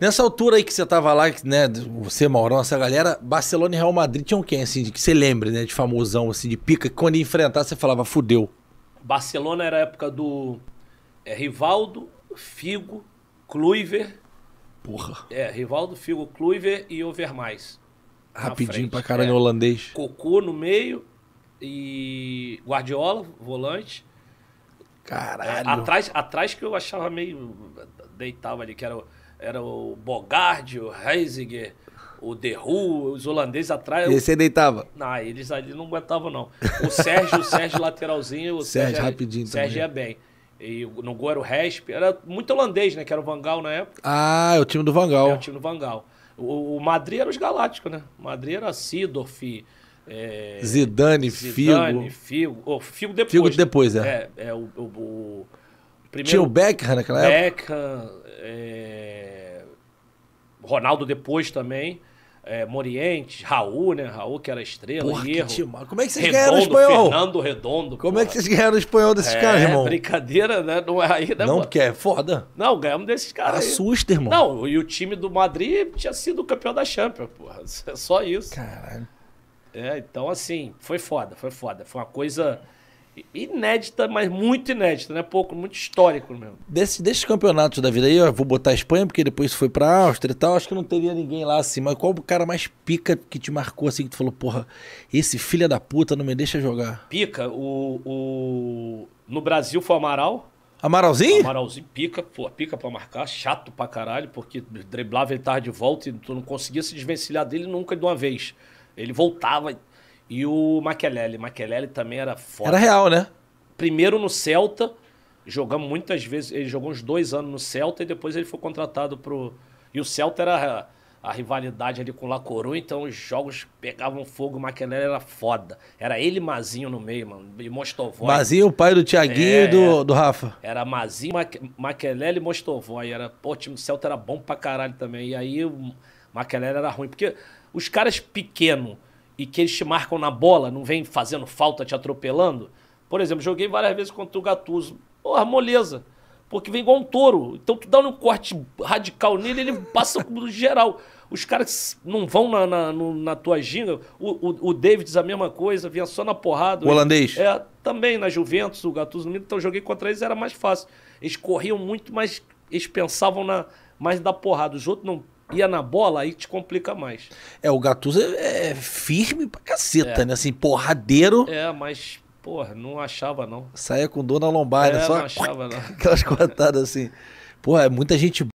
Nessa altura aí que você tava lá, né? Você, Mauro, essa galera, Barcelona e Real Madrid tinham quem, assim, de que você lembra, né? De famosão, assim, de pica, que quando ia enfrentar, você falava, fudeu. Barcelona era a época do é, Rivaldo, Figo, Kluiver. Porra. É, Rivaldo, Figo, Kluiver e Overmais. Rapidinho pra caralho é, holandês. Cocô no meio e Guardiola, volante. Caralho. É, atrás, atrás que eu achava meio. deitava ali, que era era o Bogardi, o Heisiger, o Derru, os holandeses atrás. E você deitava? Não, eles ali não aguentavam, não. O Sérgio, o Sérgio lateralzinho. O Sérgio, Sérgio rapidinho Sérgio também. Sérgio é bem. E no gol era o Resp. Era muito holandês, né? Que era o Vangal na época. Ah, é o time do Vangal. É o time do Vangal. O, o Madrid era os Galácticos, né? O Madrid era Sidorf, é, Zidane, Zidane, Figo. Figo. Oh, Figo depois. Figo depois, é. é, é o, o, o primeiro, Tinha o Beckham naquela época? Beckham, é, Ronaldo depois também. É, Morientes, Raul, né? Raul que era estrela, Porra, erro. Time... Como é que vocês Redondo, ganharam o espanhol? Fernando Redondo. Como porra. é que vocês ganharam o espanhol desses é, caras, irmão? brincadeira, né? Não é aí, né, Não, porque é foda. Não, ganhamos desses caras. Assusta, aí. irmão. Não, e o time do Madrid tinha sido campeão da Champions, porra. É só isso. Caralho. É, então assim, foi foda, foi foda. Foi uma coisa inédita, mas muito inédita, né? Pouco, muito histórico mesmo. Desse, desses campeonatos da vida aí, eu vou botar a Espanha, porque depois foi pra Áustria e tal, acho que não teria ninguém lá assim, mas qual o cara mais pica que te marcou assim, que tu falou, porra, esse filho da puta não me deixa jogar? Pica, o... o... No Brasil foi o Amaral, Amaralzinho? Amaralzinho pica, pô, pica pra marcar, chato pra caralho, porque driblava ele tava de volta e tu não conseguia se desvencilhar dele nunca de uma vez. Ele voltava e e o Maquelele. Maquelele também era foda. Era real, né? Primeiro no Celta, jogamos muitas vezes. Ele jogou uns dois anos no Celta e depois ele foi contratado pro. E o Celta era a, a rivalidade ali com o La Coru, então os jogos pegavam fogo. O Maquelele era foda. Era ele Mazinho no meio, mano. E Mostovoi. Mazinho, o pai do Thiaguinho é, e do, do Rafa. Era Mazinho, Maque, Maquelele e Mostovoi. Era, pô, o time do Celta era bom pra caralho também. E aí o Maquelele era ruim. Porque os caras pequenos e que eles te marcam na bola, não vem fazendo falta, te atropelando. Por exemplo, joguei várias vezes contra o Gatuso. Porra, moleza. Porque vem igual um touro. Então tu dá um corte radical nele, ele passa no geral. Os caras não vão na, na, na tua ginga. O, o, o Davids, a mesma coisa, vinha só na porrada. O holandês? É, também na Juventus, o Gattuso no Então joguei contra eles, era mais fácil. Eles corriam muito, mas eles pensavam na, mais da porrada. Os outros não ia na bola, aí te complica mais. É, o Gattuso é, é, firme pra caceta, é. né? Assim, porradeiro. É, mas, porra, não achava não. Saia com dor na lombar, né? é, né? Só não achava não. Aquelas cortadas assim. Porra, é muita gente